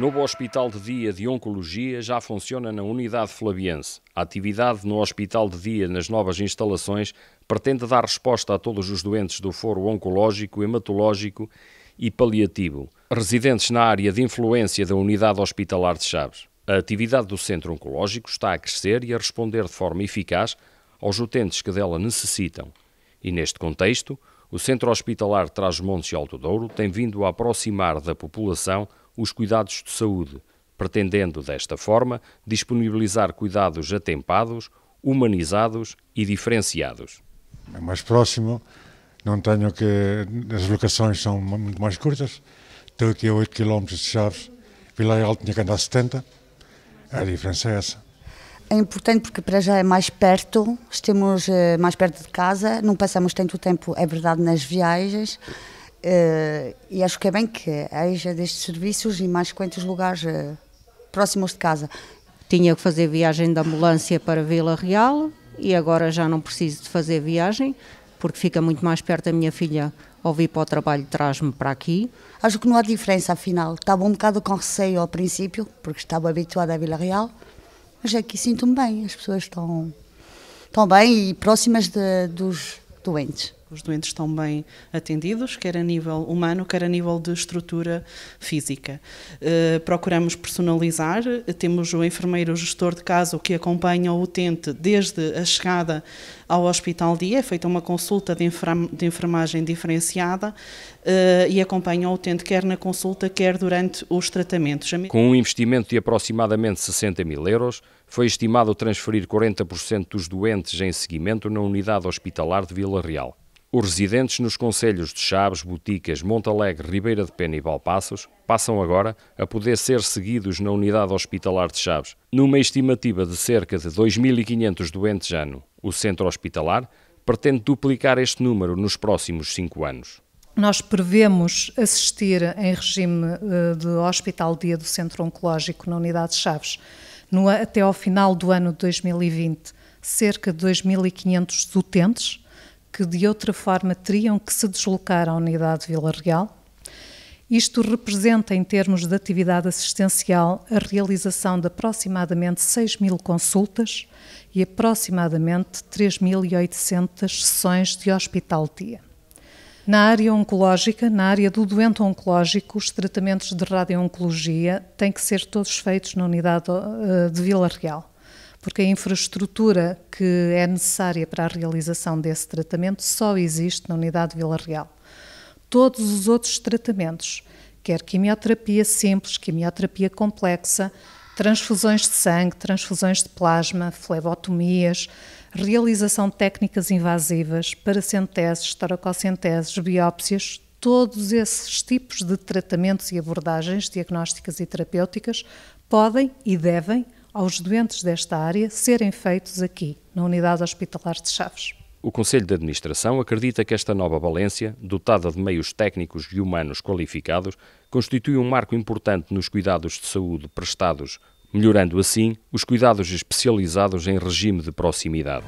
Novo Hospital de Dia de Oncologia já funciona na unidade flaviense. A atividade no Hospital de Dia nas novas instalações pretende dar resposta a todos os doentes do foro oncológico, hematológico e paliativo, residentes na área de influência da unidade hospitalar de Chaves. A atividade do centro oncológico está a crescer e a responder de forma eficaz aos utentes que dela necessitam. E neste contexto, o Centro Hospitalar Trás-Montes e Alto Douro tem vindo a aproximar da população os cuidados de saúde, pretendendo, desta forma, disponibilizar cuidados atempados, humanizados e diferenciados. É mais próximo, não tenho que. as locações são muito mais curtas, estou aqui a 8 km de Chaves, Vila Real tinha que andar a 70, a diferença é essa é importante porque para já é mais perto, estamos eh, mais perto de casa, não passamos tanto tempo, é verdade, nas viagens. Uh, e acho que é bem que haja destes serviços e mais quantos lugares uh, próximos de casa. Tinha que fazer viagem de ambulância para Vila Real e agora já não preciso de fazer viagem porque fica muito mais perto da minha filha. Ao vir para o trabalho, traz-me para aqui. Acho que não há diferença, afinal. Estava um bocado com receio ao princípio, porque estava habituada a Vila Real, mas aqui é sinto-me bem. As pessoas estão, estão bem e próximas de, dos doentes. Os doentes estão bem atendidos, quer a nível humano, quer a nível de estrutura física. Eh, procuramos personalizar, temos o enfermeiro gestor de caso que acompanha o utente desde a chegada ao hospital dia, é feita uma consulta de, de enfermagem diferenciada uh, e acompanha o utente quer na consulta, quer durante os tratamentos. Com um investimento de aproximadamente 60 mil euros, foi estimado transferir 40% dos doentes em seguimento na unidade hospitalar de Vila Real. Os residentes nos conselhos de Chaves, Boticas, Montalegre, Ribeira de Pena e Valpaços passam agora a poder ser seguidos na unidade hospitalar de Chaves. Numa estimativa de cerca de 2.500 doentes ano, o centro hospitalar pretende duplicar este número nos próximos cinco anos. Nós prevemos assistir em regime eh, de hospital dia do Centro Oncológico na Unidade de Chaves no, até ao final do ano de 2020 cerca de 2.500 utentes que de outra forma teriam que se deslocar à unidade Vila Real. Isto representa, em termos de atividade assistencial, a realização de aproximadamente 6 mil consultas e aproximadamente 3.800 sessões de hospital-dia. Na área oncológica, na área do doente oncológico, os tratamentos de radiooncologia têm que ser todos feitos na unidade eh, de Vila Real porque a infraestrutura que é necessária para a realização desse tratamento só existe na unidade Vila Real. Todos os outros tratamentos, quer quimioterapia simples, quimioterapia complexa, transfusões de sangue, transfusões de plasma, flebotomias, realização de técnicas invasivas, paracenteses, toracocenteses, biópsias, todos esses tipos de tratamentos e abordagens diagnósticas e terapêuticas podem e devem aos doentes desta área serem feitos aqui, na Unidade Hospitalar de Chaves. O Conselho de Administração acredita que esta nova Valência, dotada de meios técnicos e humanos qualificados, constitui um marco importante nos cuidados de saúde prestados, melhorando assim os cuidados especializados em regime de proximidade.